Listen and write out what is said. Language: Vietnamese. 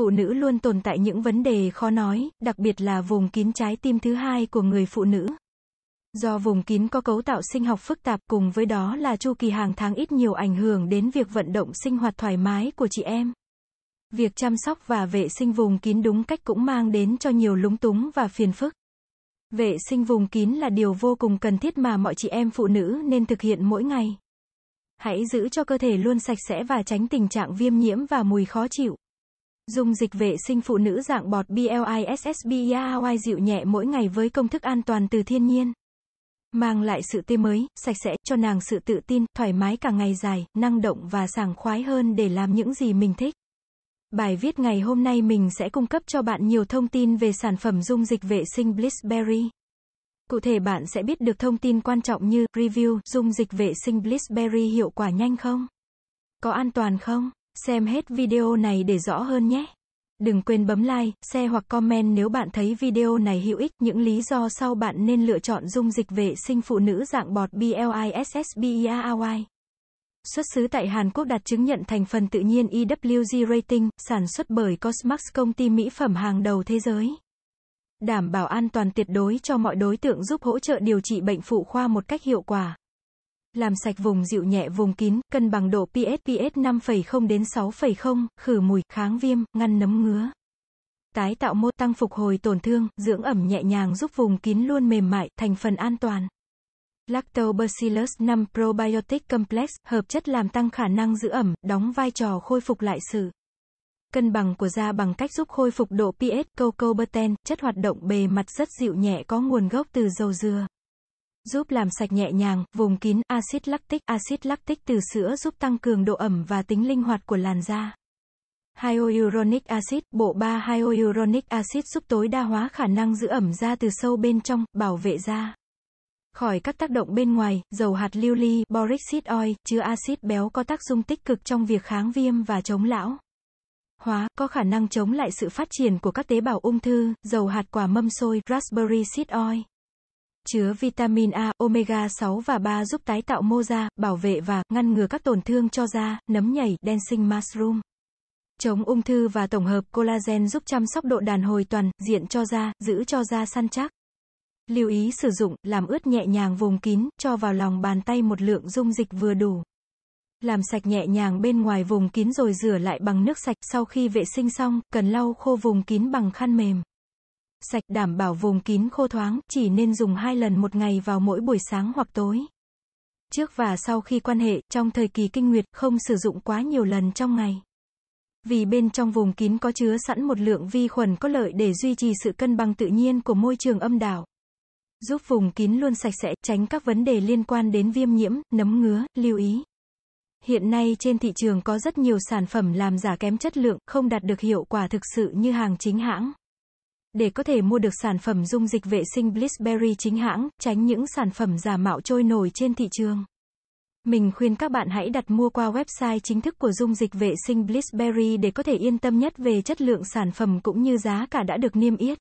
phụ nữ luôn tồn tại những vấn đề khó nói, đặc biệt là vùng kín trái tim thứ hai của người phụ nữ. Do vùng kín có cấu tạo sinh học phức tạp cùng với đó là chu kỳ hàng tháng ít nhiều ảnh hưởng đến việc vận động sinh hoạt thoải mái của chị em. Việc chăm sóc và vệ sinh vùng kín đúng cách cũng mang đến cho nhiều lúng túng và phiền phức. Vệ sinh vùng kín là điều vô cùng cần thiết mà mọi chị em phụ nữ nên thực hiện mỗi ngày. Hãy giữ cho cơ thể luôn sạch sẽ và tránh tình trạng viêm nhiễm và mùi khó chịu. Dung dịch vệ sinh phụ nữ dạng bọt BLISSBIAY dịu nhẹ mỗi ngày với công thức an toàn từ thiên nhiên. Mang lại sự tươi mới, sạch sẽ, cho nàng sự tự tin, thoải mái cả ngày dài, năng động và sảng khoái hơn để làm những gì mình thích. Bài viết ngày hôm nay mình sẽ cung cấp cho bạn nhiều thông tin về sản phẩm dung dịch vệ sinh Blissberry. Cụ thể bạn sẽ biết được thông tin quan trọng như review dung dịch vệ sinh Blissberry hiệu quả nhanh không? Có an toàn không? xem hết video này để rõ hơn nhé. Đừng quên bấm like, share hoặc comment nếu bạn thấy video này hữu ích. Những lý do sau bạn nên lựa chọn dung dịch vệ sinh phụ nữ dạng bọt BLISSBEAAY. Xuất xứ tại Hàn Quốc đạt chứng nhận thành phần tự nhiên EWG Rating, sản xuất bởi Cosmax công ty mỹ phẩm hàng đầu thế giới. Đảm bảo an toàn tuyệt đối cho mọi đối tượng giúp hỗ trợ điều trị bệnh phụ khoa một cách hiệu quả làm sạch vùng dịu nhẹ vùng kín, cân bằng độ pH pH 5,0 đến 6,0, khử mùi, kháng viêm, ngăn nấm ngứa. Tái tạo mô tăng phục hồi tổn thương, dưỡng ẩm nhẹ nhàng giúp vùng kín luôn mềm mại, thành phần an toàn. Lactobacillus 5 Probiotic Complex, hợp chất làm tăng khả năng giữ ẩm, đóng vai trò khôi phục lại sự cân bằng của da bằng cách giúp khôi phục độ pH, câu câu chất hoạt động bề mặt rất dịu nhẹ có nguồn gốc từ dầu dừa giúp làm sạch nhẹ nhàng, vùng kín, axit lactic, axit lactic từ sữa giúp tăng cường độ ẩm và tính linh hoạt của làn da. Hyaluronic acid, bộ 3 hyaluronic acid giúp tối đa hóa khả năng giữ ẩm da từ sâu bên trong, bảo vệ da khỏi các tác động bên ngoài, dầu hạt lưu ly, boric acid oil, chứa axit béo có tác dụng tích cực trong việc kháng viêm và chống lão hóa, có khả năng chống lại sự phát triển của các tế bào ung thư, dầu hạt quả mâm xôi, raspberry seed oil chứa vitamin A, omega 6 và 3 giúp tái tạo mô da, bảo vệ và ngăn ngừa các tổn thương cho da, nấm nhảy, dancing mushroom. Chống ung thư và tổng hợp collagen giúp chăm sóc độ đàn hồi toàn diện cho da, giữ cho da săn chắc. Lưu ý sử dụng, làm ướt nhẹ nhàng vùng kín, cho vào lòng bàn tay một lượng dung dịch vừa đủ. Làm sạch nhẹ nhàng bên ngoài vùng kín rồi rửa lại bằng nước sạch sau khi vệ sinh xong, cần lau khô vùng kín bằng khăn mềm sạch đảm bảo vùng kín khô thoáng, chỉ nên dùng hai lần một ngày vào mỗi buổi sáng hoặc tối. Trước và sau khi quan hệ, trong thời kỳ kinh nguyệt, không sử dụng quá nhiều lần trong ngày. Vì bên trong vùng kín có chứa sẵn một lượng vi khuẩn có lợi để duy trì sự cân bằng tự nhiên của môi trường âm đạo. Giúp vùng kín luôn sạch sẽ, tránh các vấn đề liên quan đến viêm nhiễm, nấm ngứa, lưu ý. Hiện nay trên thị trường có rất nhiều sản phẩm làm giả kém chất lượng, không đạt được hiệu quả thực sự như hàng chính hãng. Để có thể mua được sản phẩm dung dịch vệ sinh Blissberry chính hãng, tránh những sản phẩm giả mạo trôi nổi trên thị trường. Mình khuyên các bạn hãy đặt mua qua website chính thức của dung dịch vệ sinh Blissberry để có thể yên tâm nhất về chất lượng sản phẩm cũng như giá cả đã được niêm yết.